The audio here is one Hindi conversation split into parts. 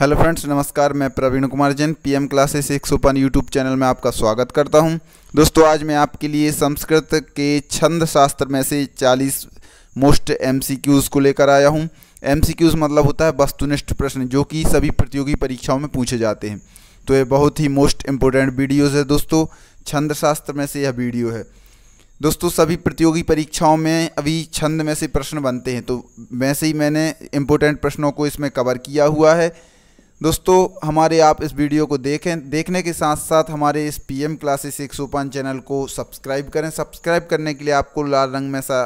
हेलो फ्रेंड्स नमस्कार मैं प्रवीण कुमार जैन पीएम क्लासेस एक सुपन यूट्यूब चैनल में आपका स्वागत करता हूं दोस्तों आज मैं आपके लिए संस्कृत के छंद शास्त्र में से 40 मोस्ट एमसीक्यूज़ को लेकर आया हूं एमसीक्यूज़ मतलब होता है वस्तुनिष्ठ प्रश्न जो कि सभी प्रतियोगी परीक्षाओं में पूछे जाते हैं तो ये बहुत ही मोस्ट इम्पोर्टेंट वीडियोज़ है दोस्तों छंद शास्त्र में से यह वीडियो है दोस्तों सभी प्रतियोगी परीक्षाओं में अभी छंद में से प्रश्न बनते हैं तो वैसे ही मैंने इम्पोर्टेंट प्रश्नों को इसमें कवर किया हुआ है दोस्तों हमारे आप इस वीडियो को देखें देखने के साथ साथ हमारे इस पीएम क्लासेस एक चैनल को सब्सक्राइब करें सब्सक्राइब करने के लिए आपको लाल रंग में सा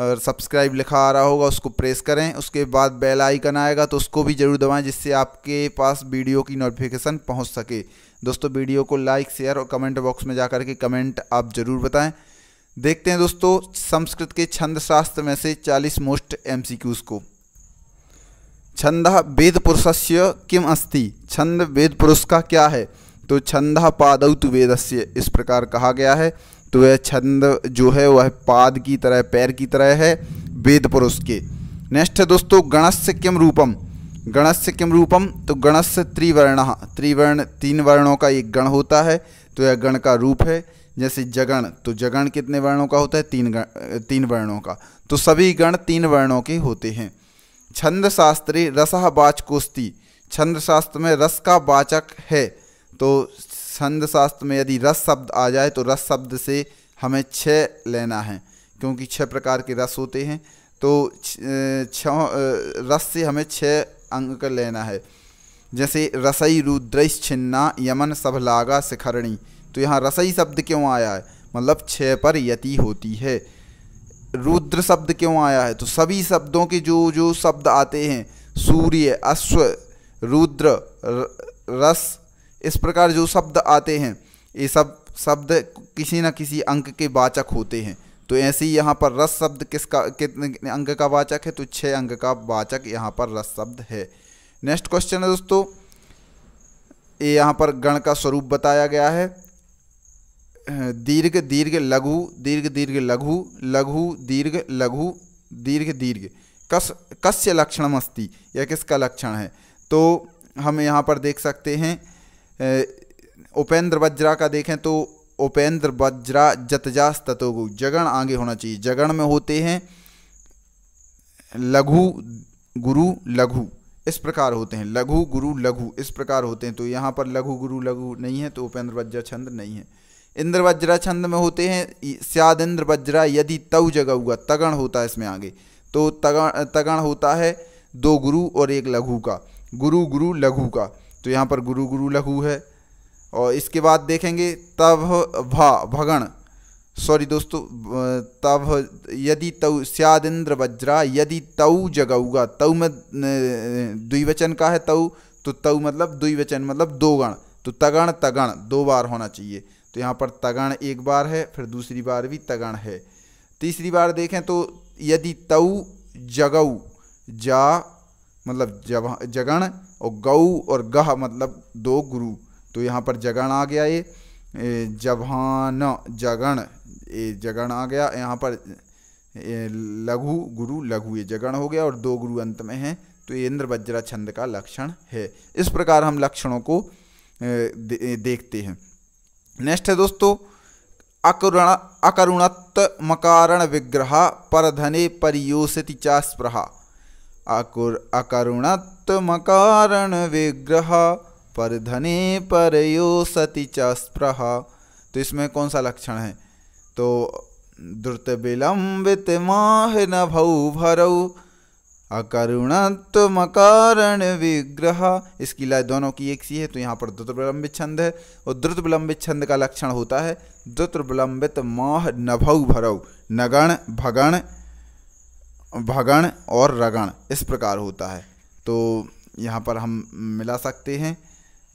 सब्सक्राइब लिखा आ रहा होगा उसको प्रेस करें उसके बाद बेल आइकन आएगा तो उसको भी ज़रूर दबाएं जिससे आपके पास वीडियो की नोटिफिकेशन पहुंच सके दोस्तों वीडियो को लाइक शेयर और कमेंट बॉक्स में जा के कमेंट आप ज़रूर बताएं देखते हैं दोस्तों संस्कृत के छंद शास्त्र में से 40 मोस्ट एमसीक्यूज़ को छंद वेद से किम अस्ति छंद वेद पुरुष का क्या है तो छंद पाद तु वेदस्य इस प्रकार कहा गया है तो वह छंद जो है वह पाद की तरह पैर की तरह है वेद पुरुष के नेक्स्ट है दोस्तों गणस्य किम रूपम गणस्य किम रूपम तो गणस्य त्रिवर्ण त्रिवर्ण तीन वर्णों का एक गण होता है तो यह गण का रूप है जैसे जगण तो जगण कितने वर्णों का होता है तीन गण तीन वर्णों का तो सभी गण तीन वर्णों के होते हैं छंद शास्त्री रसह बाच कुश्ती छंद शास्त्र में रस का वाचक है तो छंद शास्त्र में यदि रस शब्द आ जाए तो रस शब्द से हमें छ लेना है क्योंकि छः प्रकार के रस होते हैं तो छ रस से हमें छ अंक लेना है जैसे रसई रुद्रैश छिन्ना यमन सभलागा शिखरणी तो यहाँ रसई शब्द क्यों आया है मतलब छः पर यति होती है रुद्र शब्द क्यों आया है तो सभी शब्दों के जो जो शब्द आते हैं सूर्य अश्व रुद्र रस इस प्रकार जो शब्द आते हैं ये सब शब्द किसी न किसी अंक के वाचक होते हैं तो ऐसे ही यहाँ पर रस शब्द किसका कितने अंक का वाचक है तो छः अंक का वाचक यहाँ पर रस शब्द है नेक्स्ट क्वेश्चन है दोस्तों ये यहाँ पर गण का स्वरूप बताया गया है दीर्घ दीर्घ लघु दीर्घ दीर्घ लघु लघु दीर्घ लघु दीर्घ दीर्घ कस कस्य लक्षणम अस्ति या किसका लक्षण है तो हम यहाँ पर देख सकते हैं उपेंद्र वज्रा का देखें तो उपेंद्र वज्रा जतजास तत्वगु जगण आगे होना चाहिए जगण में होते हैं लघु गुरु लघु इस प्रकार होते हैं लघु गुरु लघु इस प्रकार होते हैं तो यहाँ पर लघु गुरु लघु नहीं है तो उपेंद्र वज्र छंद नहीं है इंद्र वज्रा छंद में होते हैं स्याद इंद्र वज्रा यदि तव जगह हुआ तगण होता है इसमें आगे तो तगण तगण होता है दो गुरु और एक लघु का गुरु गुरु लघु का तो यहाँ पर गुरु गुरु लघु है और इसके बाद देखेंगे तव भा भगण सॉरी दोस्तों तव यदि तव स्याद इंद्र वज्रा यदि तऊ हुआ तव में द्विवचन का है तऊ तो तव मतलब द्विवचन मतलब दो गण तो तगण तगण दो बार होना चाहिए तो यहाँ पर तगण एक बार है फिर दूसरी बार भी तगण है तीसरी बार देखें तो यदि तऊ जगऊ जा मतलब जब जगण और गऊ और गह मतलब दो गुरु तो यहाँ पर जगण आ गया ये जवान जगण ये जगण आ गया यहाँ पर लघु गुरु लघु ये जगण हो गया और दो गुरु अंत में हैं तो ये इंद्र वज्रा छंद का लक्षण है इस प्रकार हम लक्षणों को देखते हैं नेक्स्ट है दोस्तों अकरुण अकरुणत्त मकारण विग्रह परधने परियोषति चा अकुर अकरुणत मकारण विग्रह परधने धने च स्पृह तो इसमें कौन सा लक्षण है तो द्रुत विलंबित माह न भौ भरऊ अकरुणत्व अकारण विग्रह इसकी लय दोनों की एक सी है तो यहाँ पर द्रुत विलंबित छंद है और द्रुत विलंबित छंद का लक्षण होता है विलंबित माह नभऊ भरऊ नगण भगण भगण और रगण इस प्रकार होता है तो यहाँ पर हम मिला सकते हैं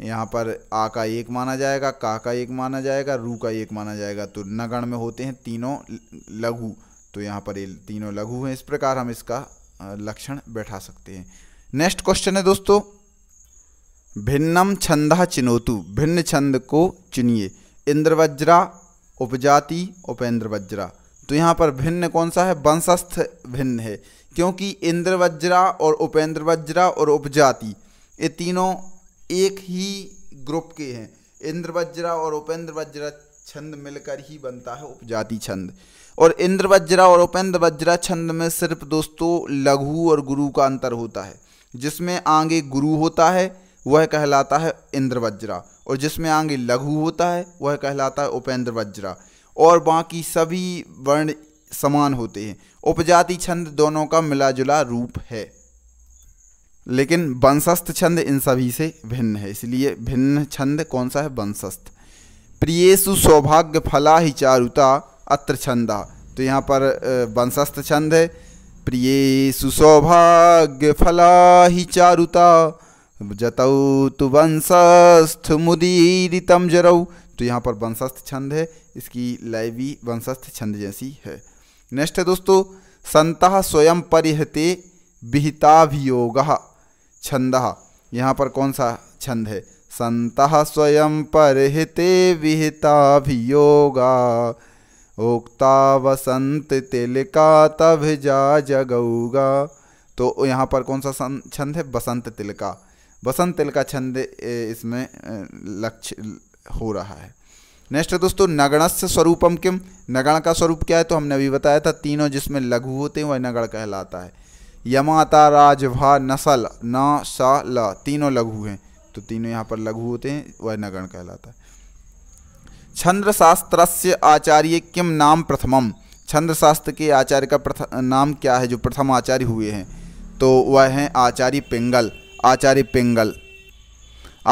यहाँ पर आ का एक माना जाएगा का का एक माना जाएगा रू का एक माना जाएगा तो नगण में होते हैं तीनों लघु तो यहाँ पर ये तीनों लघु हैं इस प्रकार हम इसका लक्षण बैठा सकते हैं नेक्स्ट क्वेश्चन है दोस्तों भिन्नम छंदा चिनोतु भिन्न छंद को चुनिए इंद्रवज्रा उपजाति उपेंद्र वज्रा तो यहाँ पर भिन्न कौन सा है वंशस्थ भिन्न है क्योंकि इंद्रवज्रा और उपेंद्र वज्रा और उपजाति ये तीनों एक ही ग्रुप के हैं इंद्रवज्रा और उपेंद्र वज्रा छंद मिलकर ही बनता है उपजाति छंद और इंद्र वज्रा और उपेंद्र वज्रा छंद में सिर्फ दोस्तों लघु और गुरु का अंतर होता है जिसमें आगे गुरु होता है वह कहलाता है इंद्र वज्रा और जिसमें आगे लघु होता है वह कहलाता है उपेंद्र वज्रा और बाकी सभी वर्ण समान होते हैं उपजाति छंद दोनों का मिलाजुला रूप है लेकिन वंशस्थ छंद इन सभी से भिन्न है इसलिए भिन्न छंद कौन सा है वंशस्थ प्रियेशु सौभाग्य फला ही चारुता अत्र छंदा तो, तो यहाँ पर वंशस्थ छंद है प्रियेशु सौभाग्य फला ही चारुता जतऊ तु वंशस्थ मुदीरितम जरऊ तो यहाँ पर वंशस्थ छंद है इसकी लय भी वंशस्थ छंद जैसी है नेक्स्ट है दोस्तों संत स्वयं परिहते विहिताभियोग छंद यहाँ पर कौन सा छंद है संत स्वयं परहिते भियोगा उक्ता वसंत तिलका तभ जा जगऊगा तो यहाँ पर कौन सा छंद है बसंत तिलका बसंत तिलका छंद इसमें लक्ष्य हो रहा है नेक्स्ट दोस्तों नगणस्य स्वरूपम किम नगण का स्वरूप क्या है तो हमने अभी बताया था तीनों जिसमें लघु होते हैं वह नगण कहलाता है यमाता राजभा नसल न सा ल तीनों लघु हैं तो तीनों यहाँ पर लघु होते हैं वह नगण कहलाता है छंद्रशास्त्र से आचार्य किम नाम प्रथमम छंद्रशास्त्र के आचार्य का नाम क्या है जो प्रथम आचार्य हुए हैं तो वह हैं आचार्य पिंगल आचार्य पिंगल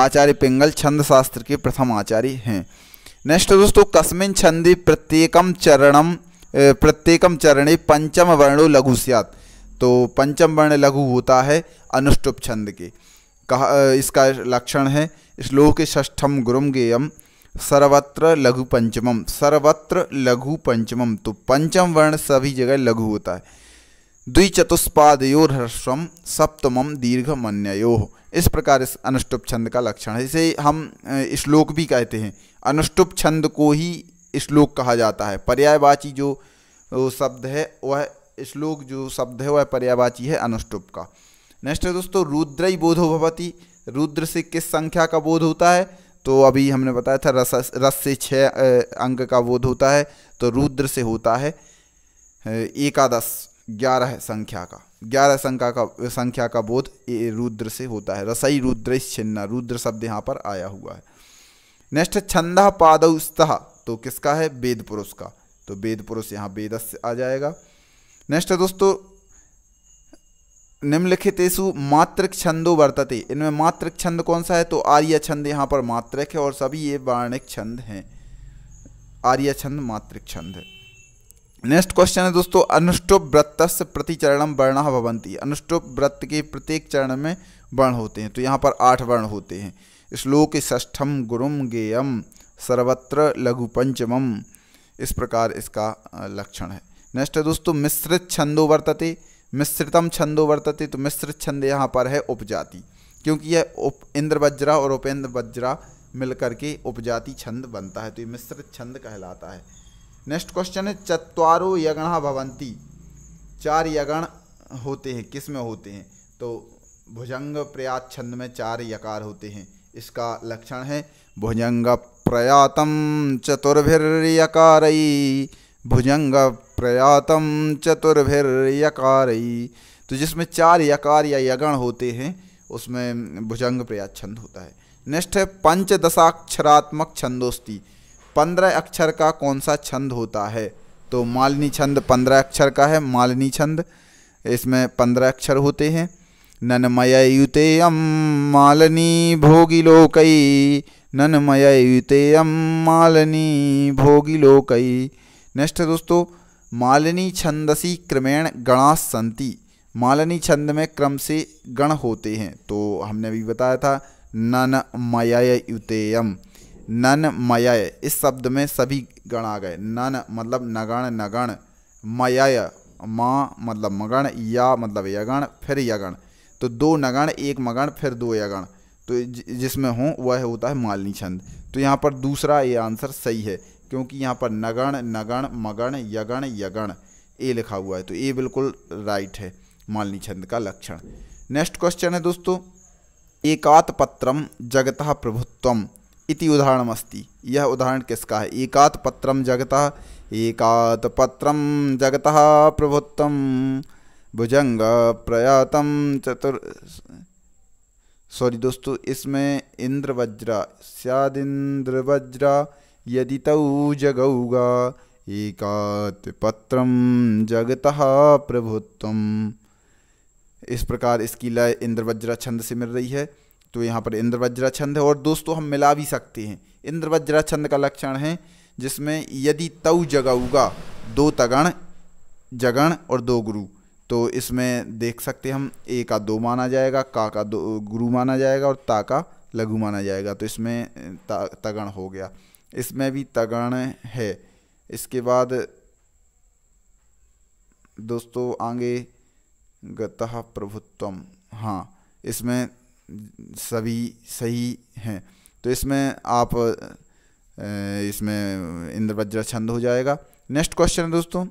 आचार्य पिंगल छंद्रशास्त्र के प्रथम आचार्य हैं नेक्स्ट दोस्तों कस्मिन छंदे प्रत्येकम चरणम प्रत्येकम चरणे पंचम वर्णो लघु स्यात तो पंचम वर्ण लघु होता है अनुष्टुप छंद के कहा इसका लक्षण है श्लोक षष्ठम गुरुम गेयम सर्वत्र लघु पंचमम सर्वत्र लघु पंचमम तो पंचम वर्ण सभी जगह लघु होता है द्विचतुष्पादयोर ह्रस्वम सप्तमम दीर्घ मन्यो इस प्रकार इस अनुष्टुप छंद का लक्षण है इसे हम श्लोक भी कहते हैं अनुष्टुप छंद को ही श्लोक कहा जाता है पर्यायवाची जो शब्द है वह श्लोक जो शब्द है वह पर्यायवाची है अनुष्टुप का नेक्स्ट है दोस्तों रुद्र ही बोधो भवती रुद्र से किस संख्या का बोध होता है तो अभी हमने बताया था रस रस से छः अंक का बोध होता है तो रुद्र से होता है एकादश ग्यारह संख्या का ग्यारह संख्या का संख्या का बोध रुद्र से होता है रसई रुद्र छिन्ना रुद्र शब्द यहाँ पर आया हुआ है नेक्स्ट छंदा पाद स्तः तो किसका है वेद पुरुष का तो वेद पुरुष यहाँ वेदस आ जाएगा नेक्स्ट दोस्तों निम्नलिखितेषु मात्रक छंदो वर्तते इनमें मात्रक छंद कौन सा है तो आर्य छंद यहाँ पर मात्रक है और सभी ये वर्णिक छंद हैं आर्य छंद मात्रक छंद नेक्स्ट क्वेश्चन है दोस्तों अनुष्टुप व्रत से प्रति चरणम वर्ण भवंती अनुष्टुप व्रत के प्रत्येक चरण में वर्ण होते हैं तो यहाँ पर आठ वर्ण होते हैं श्लोक ष्ठम गुरुम गेयम सर्वत्र लघु पंचमम इस प्रकार इसका लक्षण है नेक्स्ट है दोस्तों मिश्रित छंदो वर्तते मिश्रितम छंदो वर्तते तो मिश्रित छंद यहाँ पर है उपजाति क्योंकि यह उप इंद्र वज्रा और उपेंद्र वज्रा मिलकर के उपजाति छंद बनता है तो ये मिश्रित छंद कहलाता है नेक्स्ट क्वेश्चन है चतवारो यगण भवंती चार यगण होते हैं किस में होते हैं तो भुजंग प्रयात छंद में चार यकार होते हैं इसका लक्षण है भुजंग प्रयातम चतुर्भिर्यकारई भुजंग प्रयातम चतुर्भिर्यकार तो जिसमें चार यकार या यगण होते हैं उसमें भुजंग प्रयात छंद होता है नेक्स्ट है पंचदशाक्षरात्मक छंदोस्ती पंद्रह अक्षर का कौन सा छंद होता है तो मालिनी छंद पंद्रह अक्षर का है मालिनी छंद इसमें पंद्रह अक्षर होते हैं ननमयुतेयम मालिनी भोगी लोकई ननमयुतेयम मालिनी भोगी लोकई नेक्स्ट है दोस्तों मालिनी छंदसी क्रमेण गणास संति मालिनी छंद में क्रम से गण होते हैं तो हमने अभी बताया था नन मय युतेयम नन मय इस शब्द में सभी गण आ गए नन मतलब नगण नगण मय माँ मतलब मगण या मतलब यगण फिर यगण तो दो नगण एक मगण फिर दो यगण तो जिसमें हों वह होता है मालिनी छंद तो यहाँ पर दूसरा ये आंसर सही है क्योंकि यहाँ पर नगण नगण मगण यगण यगण ए लिखा हुआ है तो ए बिल्कुल राइट है मालनी छंद का लक्षण नेक्स्ट क्वेश्चन है दोस्तों एकात पत्रम जगतः प्रभुत्वम इति अस्ति यह उदाहरण किसका है एकात पत्रम जगतः एकात पत्रम जगतः प्रभुत्वम भुजंग प्रयातम चतुर सॉरी दोस्तों इसमें इंद्र सियाद इंद्र वज्र यदि तौ जगौगा पत्र जगत प्रभुत्वम इस प्रकार इसकी लय इंद्रवज्रा छंद से मिल रही है तो यहाँ पर इंद्रवज्रा छंद है और दोस्तों हम मिला भी सकते हैं इंद्रवज्रा छंद का लक्षण है जिसमें यदि तव जगऊगा दो तगण जगण और दो गुरु तो इसमें देख सकते हम ए का दो माना जाएगा का का दो गुरु माना जाएगा और ता का लघु माना जाएगा तो इसमें तगण हो गया इसमें भी तगण है इसके बाद दोस्तों आगे गतः प्रभुत्वम हाँ इसमें सभी सही हैं तो इसमें आप इसमें इंद्रवज्र छंद हो जाएगा नेक्स्ट क्वेश्चन है दोस्तों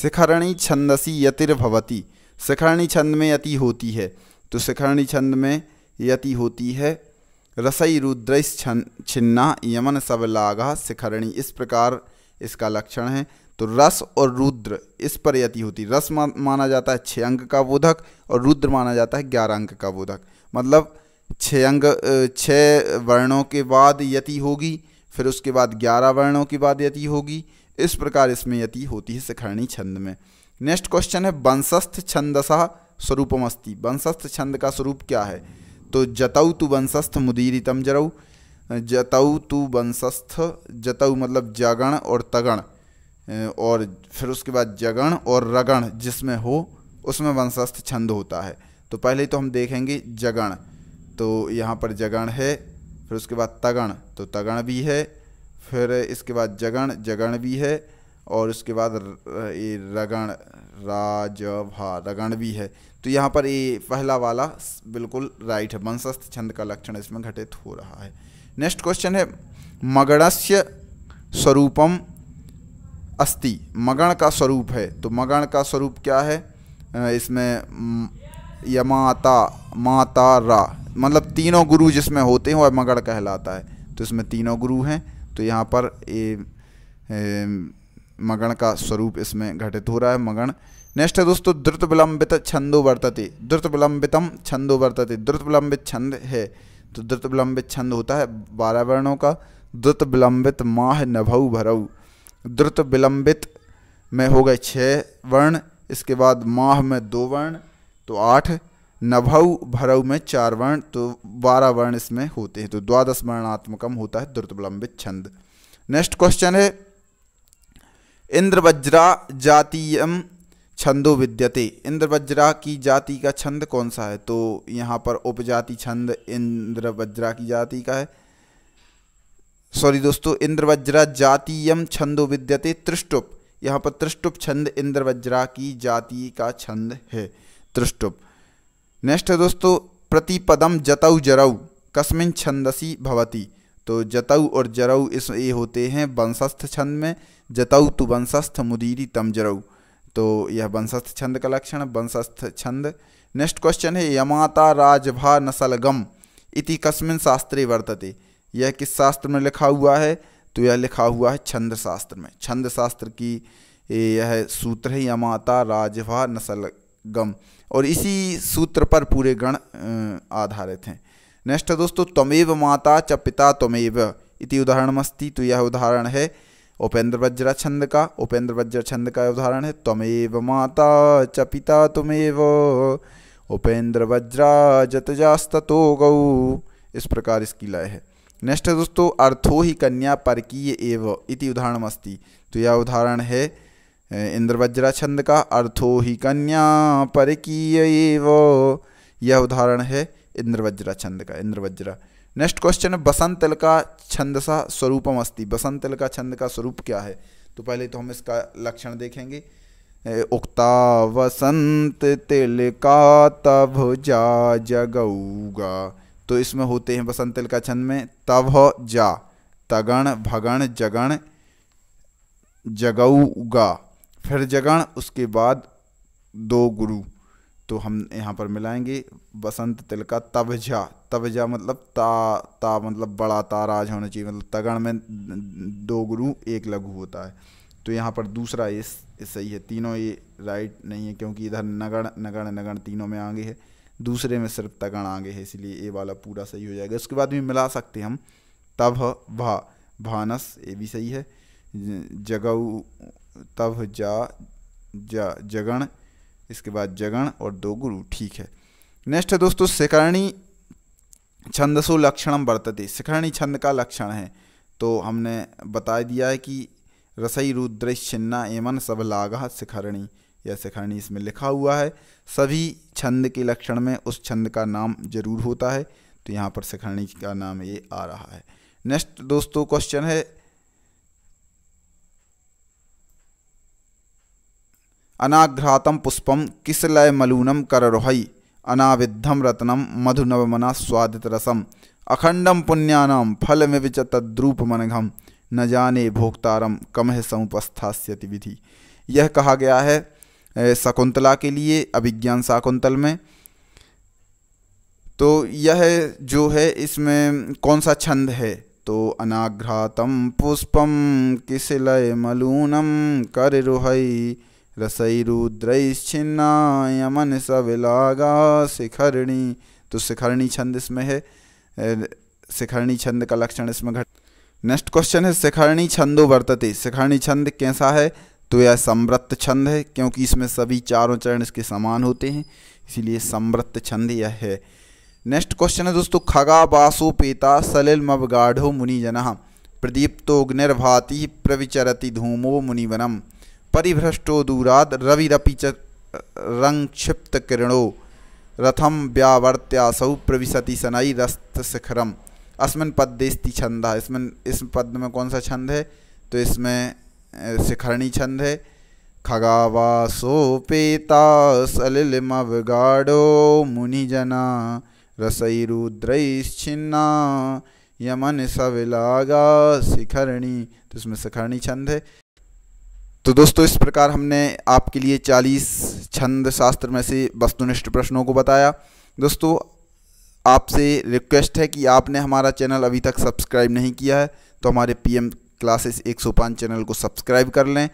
शिखरणी छंदसी यतिर्भवती शिखरणी छंद में यति होती है तो शिखरणी छंद में यति होती है रसई रुद्रैस छिन्ना यमन सबलागा शिखरणी इस प्रकार इसका लक्षण है तो रस और रुद्र इस पर यति होती रस माना जाता है छः अंग का बोधक और रुद्र माना जाता है ग्यारह अंक का बोधक मतलब छः अंग छः वर्णों के बाद यति होगी फिर उसके बाद ग्यारह वर्णों के बाद यति होगी इस प्रकार इसमें यति होती है शिखरणी छंद में नेक्स्ट क्वेश्चन है वंशस्थ छंदसा स्वरूपमस्ती वंशस्थ छंद का स्वरूप क्या है तो जताऊ तु वंशस्थ मुदीरितम जरऊ जताऊ तु वंशस्थ जताऊ मतलब जगण और तगण और फिर उसके बाद जगण और रगण जिसमें हो उसमें वंशस्थ छंद होता है तो पहले तो हम देखेंगे जगण तो यहाँ पर जगण है फिर उसके बाद तगण तो तगण भी है फिर इसके बाद जगण जगण भी है और उसके बाद ये रगण राजभा रगण भी है तो यहाँ पर ये पहला वाला बिल्कुल राइट है वंशस्थ छंद का लक्षण इसमें घटित हो रहा है नेक्स्ट क्वेश्चन है मगणस्य स्वरूपम अस्ति मगण का स्वरूप है तो मगण का स्वरूप क्या है इसमें यमाता माता रा मतलब तीनों गुरु जिसमें होते हैं वह मगण कहलाता है तो इसमें तीनों गुरु हैं तो यहाँ पर ये मगण का स्वरूप इसमें घटित हो रहा है मगण नेक्स्ट है दोस्तों द्रुत विलंबित छंदो वर्तते द्रुत विलंबितम छंदो वर्तते द्रुत विलंबित छंद है तो द्रुत विलंबित छंद होता है बारह वर्णों का द्रुत विलंबित माह नभऊ भरऊ द्रुत विलंबित में हो गए छः वर्ण इसके बाद माह में दो वर्ण तो आठ नभऊ भरऊ में चार वर्ण तो बारह वर्ण इसमें होते हैं तो द्वादश वर्णात्मकम होता है द्रुत विलंबित छंद नेक्स्ट क्वेश्चन है इंद्रवज्रा जातीयम छंदो विद्यते इंद्रवज्रा की जाति का छंद कौन सा है तो यहाँ पर उपजाति छंद इंद्रवज्रा की जाति का है सॉरी दोस्तों इंद्रवज्रा जातीयम छंदो विद्यते त्रिष्टुप यहाँ पर त्रिष्टुप छंद इंद्रवज्रा की जाति का छंद है त्रिष्टुप नेक्स्ट है दोस्तों प्रतिपदम जतऊ जरऊ कस्मिन छंदसी भवती तो जताऊ और जराऊ इस ये होते हैं वंशस्थ छंद में जताऊ तु वंशस्थ मुदीरी तम जराऊ तो यह वंशस्थ छंद का लक्षण वंशस्थ छंद नेक्स्ट क्वेश्चन है यमाता राजभा गम इति कस्मिन शास्त्रे वर्तते यह किस शास्त्र में लिखा हुआ है तो यह लिखा हुआ है छंद शास्त्र में छंद शास्त्र की यह सूत्र है यमाता राजभा गम और इसी सूत्र पर पूरे गण आधारित हैं नेक्स्ट है दोस्तों त्वमेव माता च पिता त्वमेव इति उदाहरणमस्ति तो यह उदाहरण है उपेंद्र वज्र छंद का उपेंद्र वज्र छंद का उदाहरण है त्वमेव माता च पिता त्वमेव उपेंद्र वज्रा जतजास्तो गौ इस प्रकार इसकी लय है नेक्स्ट है दोस्तों अर्थो ही कन्या परकीय एव इति उदाहरणमस्ति तो यह उदाहरण है इंद्रवज्रा छंद का अर्थो ही कन्या परकीय एव यह उदाहरण है छंद का इंद्रवज्र नेक्स्ट क्वेश्चन है बसंतल का छंदसा स्वरूपम अस्ति बसंतल का छंद का स्वरूप क्या है तो पहले तो हम इसका लक्षण देखेंगे उक्ता वसंत तिल का तब जा जगऊगा तो इसमें होते हैं बसंत तिल का छंद में तब जा तगण भगण जगण जगऊगा फिर जगण उसके बाद दो गुरु तो हम यहाँ पर मिलाएंगे बसंत तिल का तवजा तवजा मतलब ता ता मतलब बड़ा ताराज होना चाहिए मतलब तगण में दो गुरु एक लघु होता है तो यहाँ पर दूसरा ये सही है तीनों ये राइट नहीं है क्योंकि इधर नगण नगण नगण तीनों में आगे है दूसरे में सिर्फ तगण आगे है इसलिए ये वाला पूरा सही हो जाएगा उसके बाद भी मिला सकते हम तभ भा भानस ये भी सही है जगऊ तभ जा जा जगण इसके बाद जगण और दो गुरु ठीक है नेक्स्ट है दोस्तों शिखरणी छंदसो लक्षणम वर्तते शिखरणी छंद का लक्षण है तो हमने बता दिया है कि रसई रुद्र छिन्ना एमन सब लागा शिखरणी या शिखरणी इसमें लिखा हुआ है सभी छंद के लक्षण में उस छंद का नाम जरूर होता है तो यहाँ पर शिखरणी का नाम ये आ रहा है नेक्स्ट दोस्तों क्वेश्चन है अनाघ्रातम अनाघ्रातं पुष्पं किसलयमलूनं कररोहै अनाविद्धं रत्नं मधुनवमना पुण्यानाम फल में विच च मनघम न जाने भोक्तारम कमह समुपस्थास्यति विधि यह कहा गया है शकुंतला के लिए अभिज्ञान शाकुंतल में तो यह जो है इसमें कौन सा छंद है तो अनाघ्रातम पुष्पम किसलय मलूनम कर रोहई रसई रुद्रैश्छिन्ना यमन सविलागा शिखरणी तो शिखरणी छंद इसमें है शिखरणी छंद का लक्षण इसमें घट नेक्स्ट क्वेश्चन है शिखरणी छंदो वर्तते शिखरणी छंद कैसा है तो यह समृत छंद है क्योंकि इसमें सभी चारों चरण इसके समान होते हैं इसीलिए समृत छंद यह है नेक्स्ट क्वेश्चन है दोस्तों खगा बासु पेता सलिल मब गाढ़ो मुनिजना प्रदीप्तोग्निर्भाति प्रविचरति धूमो मुनिवनम परिभ्रष्टो दूराद रविरपि च रंक्षिप्त किरणो रथम व्यावर्त्यासौ प्रविशति सनई रस्त शिखरम अस्मिन पद्येस्ति छंद इसमें इस पद में कौन सा छंद है तो इसमें शिखरणी छंद है खगावासोपेता सलिलमवगाढो मुनिजना रसैरुद्रैश्छिन्ना यमन सविलागा शिखरणी तो इसमें शिखरणी छंद है तो दोस्तों इस प्रकार हमने आपके लिए 40 छंद शास्त्र में से वस्तुनिष्ठ प्रश्नों को बताया दोस्तों आपसे रिक्वेस्ट है कि आपने हमारा चैनल अभी तक सब्सक्राइब नहीं किया है तो हमारे पीएम क्लासेस 105 चैनल को सब्सक्राइब कर लें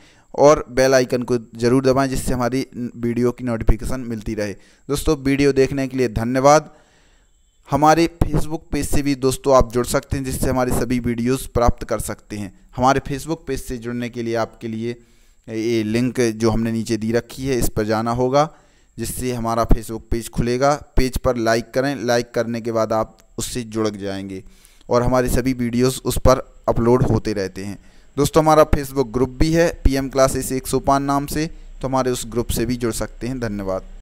और बेल आइकन को ज़रूर दबाएं जिससे हमारी वीडियो की नोटिफिकेशन मिलती रहे दोस्तों वीडियो देखने के लिए धन्यवाद हमारे फेसबुक पेज से भी दोस्तों आप जुड़ सकते हैं जिससे हमारे सभी वीडियोस प्राप्त कर सकते हैं हमारे फेसबुक पेज से जुड़ने के लिए आपके लिए ये लिंक जो हमने नीचे दी रखी है इस पर जाना होगा जिससे हमारा फेसबुक पेज खुलेगा पेज पर लाइक करें लाइक करने के बाद आप उससे जुड़ जाएंगे और हमारे सभी वीडियोस उस पर अपलोड होते रहते हैं दोस्तों हमारा फेसबुक ग्रुप भी है पीएम क्लासेस एक सोपान नाम से तो हमारे उस ग्रुप से भी जुड़ सकते हैं धन्यवाद